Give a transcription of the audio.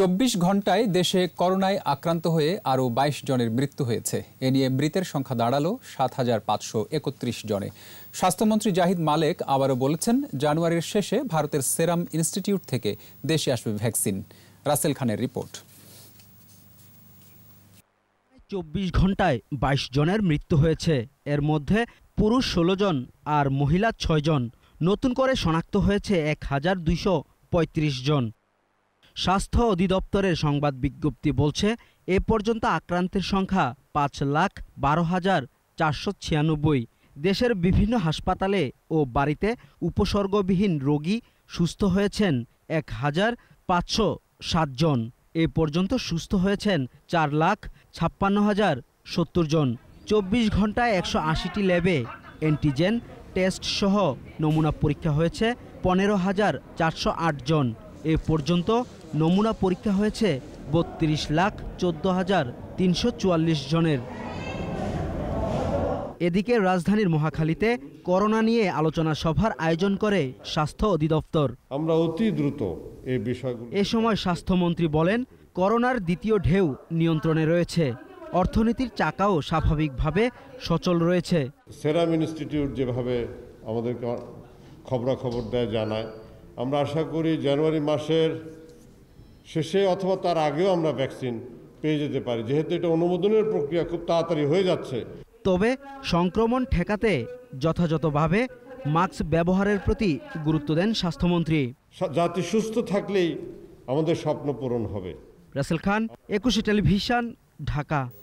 চব্বিশ ঘন্টায় দেশে করোনায় আক্রান্ত হয়ে আরও ২২ জনের মৃত্যু হয়েছে এ নিয়ে মৃতের সংখ্যা দাঁড়ালো সাত হাজার পাঁচশো একত্রিশ জনে স্বাস্থ্যমন্ত্রী জাহিদ মালেক আবারও বলেছেন জানুয়ারির শেষে ভারতের সেরাম ইনস্টিটিউট থেকে দেশে আসবে ভ্যাকসিন রাসেল খানের রিপোর্ট চব্বিশ ঘন্টায় ২২ জনের মৃত্যু হয়েছে এর মধ্যে পুরুষ ষোলো জন আর মহিলা ছয় জন নতুন করে শনাক্ত হয়েছে এক হাজার দুইশো পঁয়ত্রিশ জন স্বাস্থ্য অধিদপ্তরের সংবাদ বিজ্ঞপ্তি বলছে এ পর্যন্ত আক্রান্তের সংখ্যা পাঁচ লাখ বারো হাজার চারশো ছিয়ানব্বই দেশের বিভিন্ন হাসপাতালে ও বাড়িতে উপসর্গবিহীন রোগী সুস্থ হয়েছেন এক হাজার পাঁচশো সাতজন এ পর্যন্ত সুস্থ হয়েছেন চার লাখ ছাপ্পান্ন হাজার সত্তর জন চব্বিশ ঘন্টায় একশো আশিটি ল্যাবে অ্যান্টিজেন টেস্ট সহ নমুনা পরীক্ষা হয়েছে পনেরো হাজার চারশো জন এ পর্যন্ত নমুনা পরীক্ষা হয়েছে বত্রিশ লাখ চোদ্দ হাজার তিনশো চুয়াল্লিশ জনের এদিকে রাজধানীর মহাখালীতে করোনা নিয়ে আলোচনা সভার আয়োজন করে স্বাস্থ্য অধিদপ্তর আমরা অতি দ্রুত এই এ সময় স্বাস্থ্যমন্ত্রী বলেন করোনার দ্বিতীয় ঢেউ নিয়ন্ত্রণে রয়েছে অর্থনীতির চাকাও স্বাভাবিকভাবে সচল রয়েছে সেরাম ইনস্টিটিউট যেভাবে আমাদেরকে খবরাখবর দেয় জানায় আমরা আশা করি জানুয়ারি মাসের শেষে অথবা তার আগেও আমরা ভ্যাকসিন পেয়ে যেতে পারি যেহেতু এটা অনুমোদনের প্রক্রিয়া খুব তাড়াতাড়ি হয়ে যাচ্ছে তবে সংক্রমণ ঠেকাতে যথাযথভাবে মাস্ক ব্যবহারের প্রতি গুরুত্ব দেন স্বাস্থ্যমন্ত্রী জাতি সুস্থ থাকলেই আমাদের স্বপ্ন পূরণ হবে রাসেল খান একুশে টেলিভিশন ঢাকা